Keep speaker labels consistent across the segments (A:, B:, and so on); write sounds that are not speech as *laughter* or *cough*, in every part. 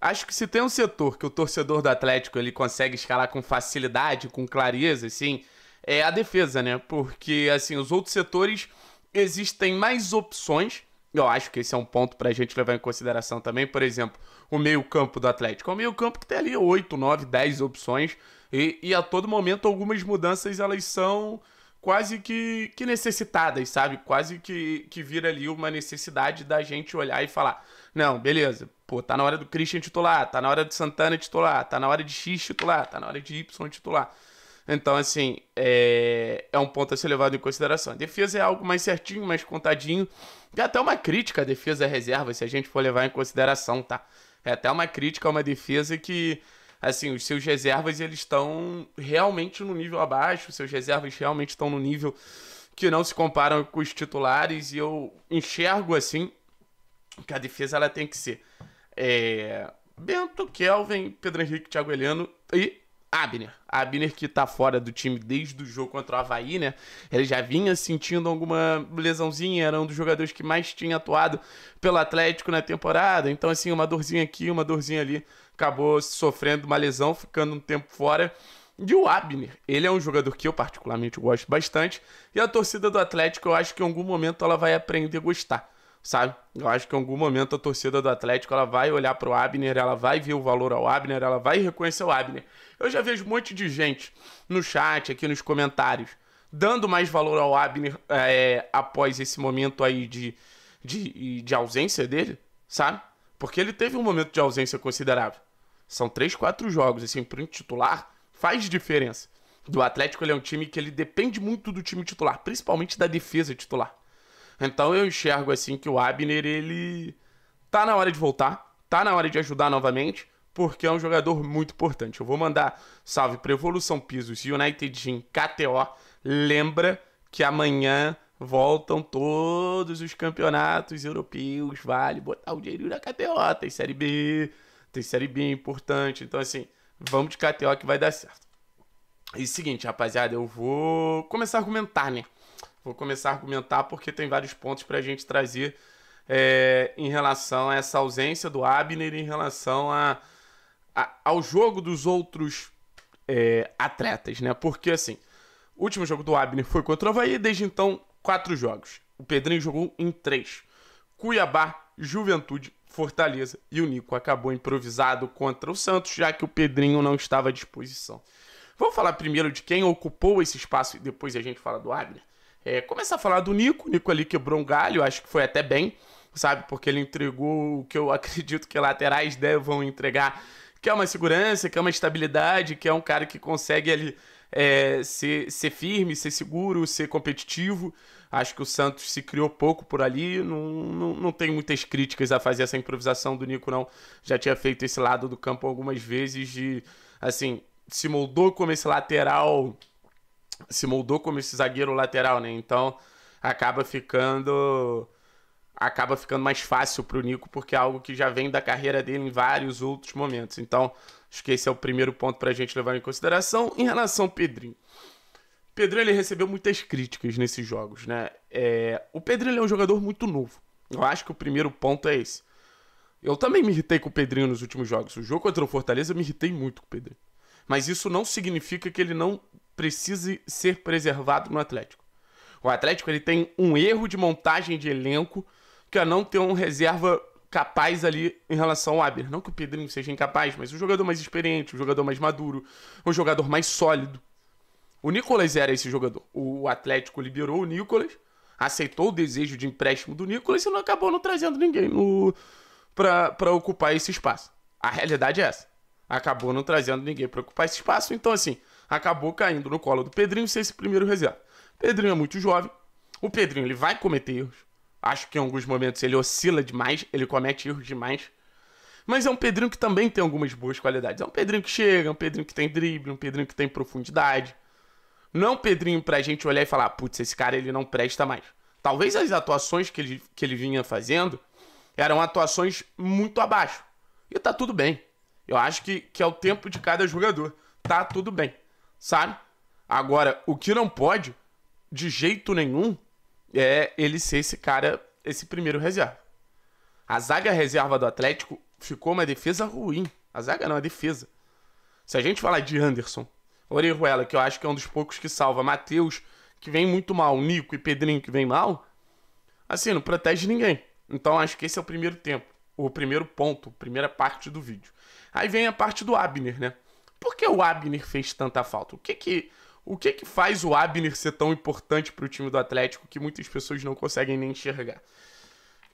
A: Acho que se tem um setor que o torcedor do Atlético ele consegue escalar com facilidade, com clareza, assim, é a defesa, né? Porque, assim, os outros setores existem mais opções. Eu acho que esse é um ponto pra gente levar em consideração também. Por exemplo, o meio-campo do Atlético. É um meio-campo que tem ali 8, 9, 10 opções. E, e a todo momento algumas mudanças elas são quase que, que necessitadas, sabe? Quase que, que vira ali uma necessidade da gente olhar e falar: não, beleza, Pô, tá na hora do Christian titular, tá na hora do Santana titular, tá na hora de X titular, tá na hora de Y titular. Então, assim, é, é um ponto a ser levado em consideração. A defesa é algo mais certinho, mais contadinho. É até uma crítica à defesa reserva, se a gente for levar em consideração, tá? É até uma crítica a uma defesa que, assim, os seus reservas, eles estão realmente no nível abaixo, os seus reservas realmente estão no nível que não se comparam com os titulares, e eu enxergo, assim, que a defesa ela tem que ser é, Bento, Kelvin, Pedro Henrique, Thiago Heliano e Abner. Abner que tá fora do time desde o jogo contra o Havaí, né? Ele já vinha sentindo alguma lesãozinha, era um dos jogadores que mais tinha atuado pelo Atlético na temporada. Então, assim, uma dorzinha aqui, uma dorzinha ali, acabou sofrendo uma lesão, ficando um tempo fora. E o Abner, ele é um jogador que eu particularmente gosto bastante, e a torcida do Atlético eu acho que em algum momento ela vai aprender a gostar sabe? Eu acho que em algum momento a torcida do Atlético ela vai olhar para o Abner, ela vai ver o valor ao Abner, ela vai reconhecer o Abner. Eu já vejo um monte de gente no chat, aqui nos comentários, dando mais valor ao Abner é, após esse momento aí de, de, de ausência dele, sabe? Porque ele teve um momento de ausência considerável. São três, quatro jogos, assim, para um titular faz diferença. Do Atlético ele é um time que ele depende muito do time titular, principalmente da defesa titular. Então eu enxergo assim que o Abner, ele tá na hora de voltar, tá na hora de ajudar novamente, porque é um jogador muito importante. Eu vou mandar salve para Evolução Pisos United em KTO. Lembra que amanhã voltam todos os campeonatos europeus, vale botar o dinheiro na KTO, tem Série B, tem Série B importante, então assim, vamos de KTO que vai dar certo. E seguinte, rapaziada, eu vou começar a argumentar, né? vou começar a argumentar porque tem vários pontos para a gente trazer é, em relação a essa ausência do Abner, em relação a, a ao jogo dos outros é, atletas, né? Porque assim, o último jogo do Abner foi contra o Havaí, desde então, quatro jogos. O Pedrinho jogou em três. Cuiabá, Juventude, Fortaleza e o Nico acabou improvisado contra o Santos, já que o Pedrinho não estava à disposição. Vamos falar primeiro de quem ocupou esse espaço e depois a gente fala do Abner. É, começar a falar do Nico. O Nico ali quebrou um galho, acho que foi até bem, sabe? Porque ele entregou o que eu *laughs* acredito que laterais devam entregar, que é uma segurança, que é uma estabilidade, que é um cara que consegue ali é, ser, ser firme, ser seguro, ser competitivo. Acho que o Santos se criou pouco por ali. Não, não, não tem muitas críticas a fazer essa improvisação do Nico, não. Já tinha feito esse lado do campo algumas vezes de, assim, se moldou como esse lateral se moldou como esse zagueiro lateral, né? Então acaba ficando acaba ficando mais fácil para o Nico porque é algo que já vem da carreira dele em vários outros momentos. Então acho que esse é o primeiro ponto para a gente levar em consideração em relação ao Pedrinho. O Pedrinho ele recebeu muitas críticas nesses jogos, né? É... o Pedrinho é um jogador muito novo. Eu acho que o primeiro ponto é esse. Eu também me irritei com o Pedrinho nos últimos jogos. O jogo contra o Fortaleza eu me irritei muito com o Pedrinho. Mas isso não significa que ele não precise ser preservado no Atlético. O Atlético ele tem um erro de montagem de elenco que é não ter um reserva capaz ali em relação ao Abner. Não que o Pedrinho seja incapaz, mas o jogador mais experiente, o jogador mais maduro, o jogador mais sólido. O Nicolas era esse jogador. O Atlético liberou o Nicolas, aceitou o desejo de empréstimo do Nicolas e não acabou não trazendo ninguém no... para ocupar esse espaço. A realidade é essa. Acabou não trazendo ninguém para ocupar esse espaço. Então, assim, acabou caindo no colo do Pedrinho ser esse primeiro reserva. Pedrinho é muito jovem, o Pedrinho ele vai cometer erros. Acho que em alguns momentos ele oscila demais, ele comete erros demais. Mas é um Pedrinho que também tem algumas boas qualidades. É um Pedrinho que chega, é um Pedrinho que tem drible, é um Pedrinho que tem profundidade. Não é um Pedrinho pra gente olhar e falar, putz, esse cara ele não presta mais. Talvez as atuações que ele, que ele vinha fazendo eram atuações muito abaixo. E tá tudo bem. Eu acho que, que é o tempo de cada jogador. Tá tudo bem sabe? Agora, o que não pode, de jeito nenhum, é ele ser esse cara, esse primeiro reserva. A zaga reserva do Atlético ficou uma defesa ruim. A zaga não, a defesa. Se a gente falar de Anderson, Orejuela, que eu acho que é um dos poucos que salva, Matheus, que vem muito mal, Nico e Pedrinho, que vem mal, assim, não protege ninguém. Então acho que esse é o primeiro tempo, o primeiro ponto, primeira parte do vídeo. Aí vem a parte do Abner, né? Por que o Abner fez tanta falta? O que que, o que, que faz o Abner ser tão importante para o time do Atlético que muitas pessoas não conseguem nem enxergar?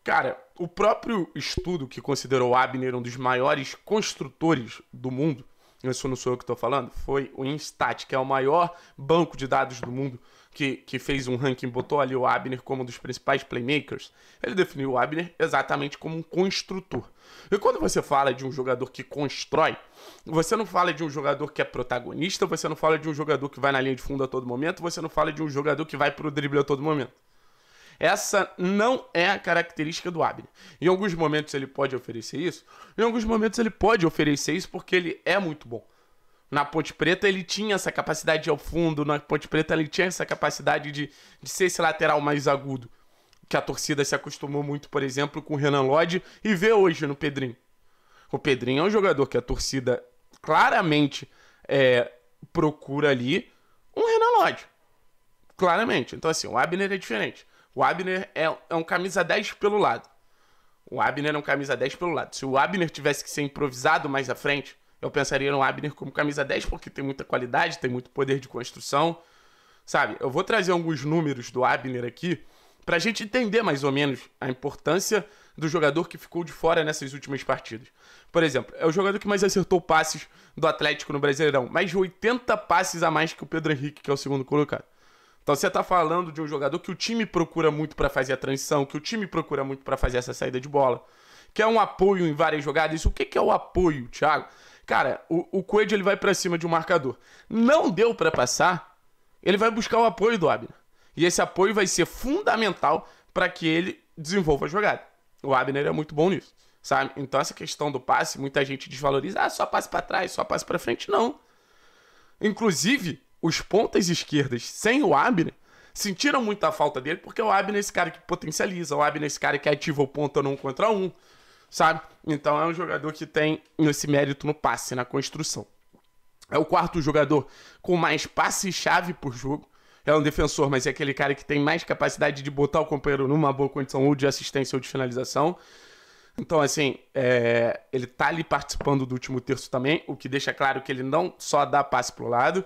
A: Cara, o próprio estudo que considerou o Abner um dos maiores construtores do mundo, isso não sou eu que estou falando, foi o Instat, que é o maior banco de dados do mundo que, que fez um ranking, botou ali o Abner como um dos principais playmakers, ele definiu o Abner exatamente como um construtor. E quando você fala de um jogador que constrói, você não fala de um jogador que é protagonista, você não fala de um jogador que vai na linha de fundo a todo momento, você não fala de um jogador que vai pro drible a todo momento. Essa não é a característica do Abner. Em alguns momentos ele pode oferecer isso, em alguns momentos ele pode oferecer isso porque ele é muito bom. Na Ponte Preta ele tinha essa capacidade de ir ao fundo, na Ponte Preta ele tinha essa capacidade de, de ser esse lateral mais agudo. Que a torcida se acostumou muito, por exemplo, com o Renan Lodge e vê hoje no Pedrinho. O Pedrinho é um jogador que a torcida claramente é, procura ali um Renan Lodge. Claramente. Então, assim, o Abner é diferente. O Abner é, é um camisa 10 pelo lado. O Abner é um camisa 10 pelo lado. Se o Abner tivesse que ser improvisado mais à frente, eu pensaria no Abner como camisa 10 porque tem muita qualidade, tem muito poder de construção. Sabe, eu vou trazer alguns números do Abner aqui para a gente entender mais ou menos a importância do jogador que ficou de fora nessas últimas partidas. Por exemplo, é o jogador que mais acertou passes do Atlético no Brasileirão, mais de 80 passes a mais que o Pedro Henrique, que é o segundo colocado. Então você está falando de um jogador que o time procura muito para fazer a transição, que o time procura muito para fazer essa saída de bola, que é um apoio em várias jogadas. o que, que é o apoio, Thiago? Cara, o, o Coelho ele vai para cima de um marcador. Não deu para passar, ele vai buscar o apoio do Abner. E esse apoio vai ser fundamental para que ele desenvolva a jogada. O Abner é muito bom nisso, sabe? Então essa questão do passe, muita gente desvaloriza, ah, só passe para trás, só passe para frente, não. Inclusive, os pontas esquerdas sem o Abner sentiram muita falta dele, porque é o Abner é esse cara que potencializa, é o Abner é esse cara que ativa o ponta num contra um, sabe? Então é um jogador que tem esse mérito no passe, na construção. É o quarto jogador com mais passe-chave por jogo. É um defensor, mas é aquele cara que tem mais capacidade de botar o companheiro numa boa condição ou de assistência ou de finalização. Então, assim, é... ele tá ali participando do último terço também, o que deixa claro que ele não só dá passe pro lado.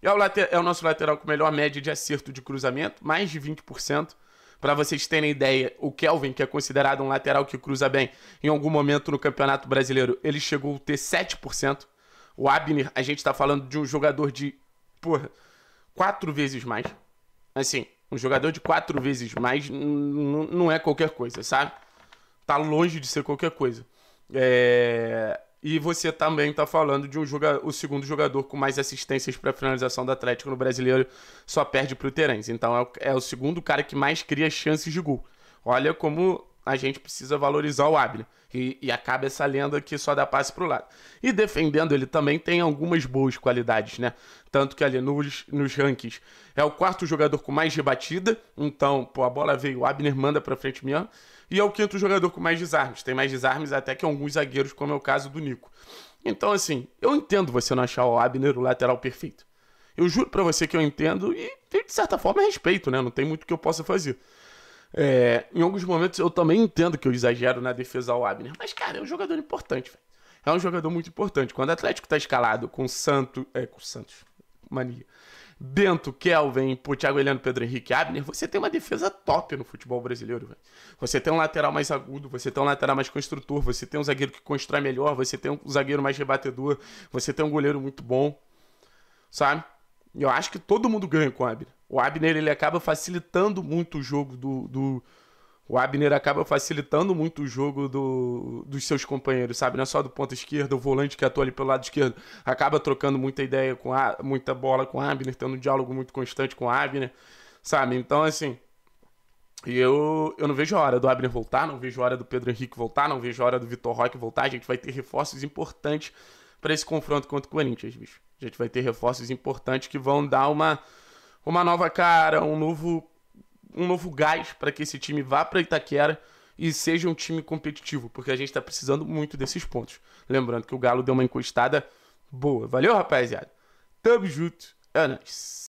A: É o, later... é o nosso lateral com melhor média de acerto de cruzamento, mais de 20%. Para vocês terem ideia, o Kelvin, que é considerado um lateral que cruza bem, em algum momento no Campeonato Brasileiro, ele chegou a ter 7%. O Abner, a gente está falando de um jogador de, porra, quatro vezes mais. Assim, um jogador de quatro vezes mais não é qualquer coisa, sabe? Tá longe de ser qualquer coisa. É... E você também está falando de um joga o segundo jogador com mais assistências para finalização do Atlético no brasileiro, só perde para o Terence. Então é o, é o segundo cara que mais cria chances de gol. Olha como a gente precisa valorizar o Abner. E, e, acaba essa lenda que só dá passe para o lado. E defendendo, ele também tem algumas boas qualidades, né? Tanto que ali nos, nos rankings é o quarto jogador com mais rebatida. Então, pô, a bola veio, o Abner manda para frente mesmo. E é o quinto jogador com mais desarmes. Tem mais desarmes até que alguns zagueiros, como é o caso do Nico. Então, assim, eu entendo você não achar o Abner o lateral perfeito. Eu juro para você que eu entendo e, de certa forma, respeito, né? Não tem muito que eu possa fazer. É, em alguns momentos eu também entendo que eu exagero na defesa ao Abner, mas, cara, é um jogador importante, velho. É um jogador muito importante. Quando o Atlético tá escalado com Santo, é, com Santos, mania. Bento, Kelvin, pô, Thiago Heleno, Pedro Henrique, Abner, você tem uma defesa top no futebol brasileiro, velho. Você tem um lateral mais agudo, você tem um lateral mais construtor, você tem um zagueiro que constrói melhor, você tem um zagueiro mais rebatedor, você tem um goleiro muito bom, sabe? Eu acho que todo mundo ganha com o Abner. O Abner ele acaba facilitando muito o jogo do, do... O Abner acaba facilitando muito o jogo do, dos seus companheiros, sabe? Não é só do ponto esquerdo, o volante que atua ali pelo lado esquerdo acaba trocando muita ideia com a, muita bola com o Abner, tendo um diálogo muito constante com o Abner, sabe? Então, assim, eu, eu não vejo a hora do Abner voltar, não vejo a hora do Pedro Henrique voltar, não vejo a hora do Vitor Roque voltar. A gente vai ter reforços importantes para esse confronto contra o Corinthians, bicho. A gente vai ter reforços importantes que vão dar uma, uma nova cara, um novo, um novo gás para que esse time vá para Itaquera e seja um time competitivo, porque a gente está precisando muito desses pontos. Lembrando que o Galo deu uma encostada boa. Valeu, rapaziada. Tamo junto. É nóis.